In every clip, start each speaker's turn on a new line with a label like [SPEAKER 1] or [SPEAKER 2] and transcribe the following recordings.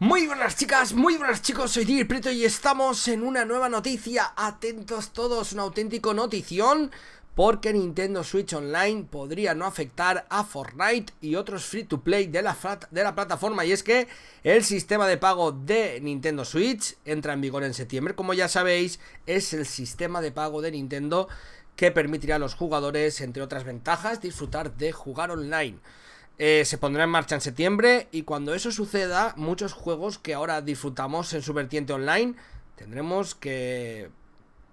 [SPEAKER 1] Muy buenas chicas, muy buenas chicos, soy Dir Preto y estamos en una nueva noticia. Atentos todos, una auténtico notición porque Nintendo Switch Online podría no afectar a Fortnite y otros free to play de la, de la, plataforma. Y es que el sistema de pago de Nintendo Switch entra en vigor en septiembre. Como ya sabéis, es el sistema de pago de Nintendo que permitirá a los jugadores, entre otras ventajas, disfrutar de jugar online. Eh, se pondrá en marcha en septiembre y cuando eso suceda, muchos juegos que ahora disfrutamos en su vertiente online, tendremos que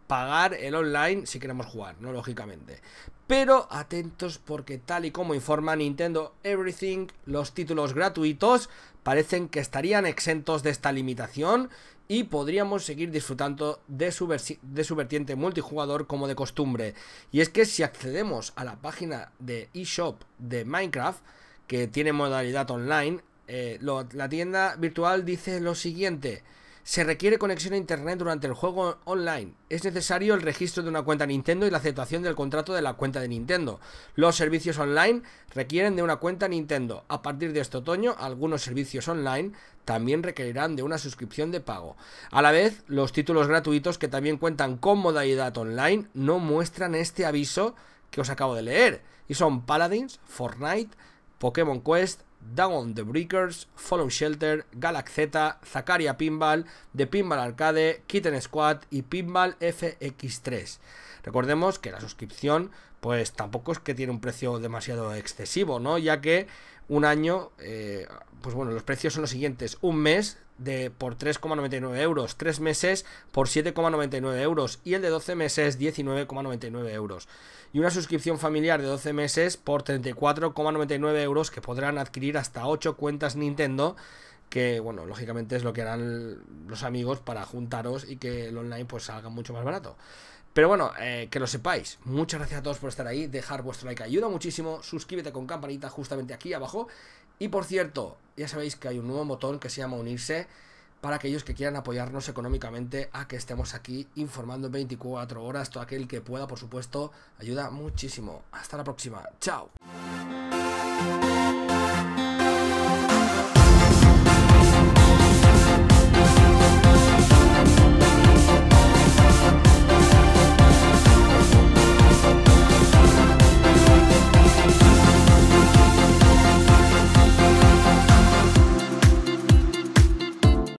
[SPEAKER 1] pagar el online si queremos jugar, ¿no? Lógicamente. Pero atentos porque tal y como informa Nintendo Everything, los títulos gratuitos parecen que estarían exentos de esta limitación y podríamos seguir disfrutando de de su vertiente multijugador como de costumbre. Y es que si accedemos a la página de eShop de Minecraft, que tiene modalidad online, eh, la tienda virtual dice lo siguiente. Se requiere conexión a Internet durante el juego online. Es necesario el registro de una cuenta Nintendo y la aceptación del contrato de la cuenta de Nintendo. Los servicios online requieren de una cuenta Nintendo. A partir de este otoño, algunos servicios online también requerirán de una suscripción de pago. A la vez, los títulos gratuitos que también cuentan con modalidad online no muestran este aviso que os acabo de leer. Y son Paladins, Fortnite, Pokémon Quest, Down the Breakers, Fallen Shelter, Z, Zakaria Pinball, The Pinball Arcade, Kitten Squad y Pinball FX3. Recordemos que la suscripción pues tampoco es que tiene un precio demasiado excesivo, ¿no? Ya que un año, eh, pues bueno, los precios son los siguientes. Un mes de por 3,99 euros, 3 meses por 7,99 euros y el de 12 meses 19,99 euros. Y una suscripción familiar de 12 meses por 34,99 euros que podrán adquirir hasta 8 cuentas Nintendo que bueno, lógicamente es lo que harán los amigos para juntaros y que el online pues salga mucho más barato. Pero bueno, eh, que lo sepáis. Muchas gracias a todos por estar ahí. Dejar vuestro like ayuda muchísimo. Suscríbete con campanita justamente aquí abajo. Y por cierto, ya sabéis que hay un nuevo botón que se llama unirse para aquellos que quieran apoyarnos económicamente a que estemos aquí informando en 24 horas. Todo aquel que pueda, por supuesto, ayuda muchísimo. Hasta la próxima. Chao.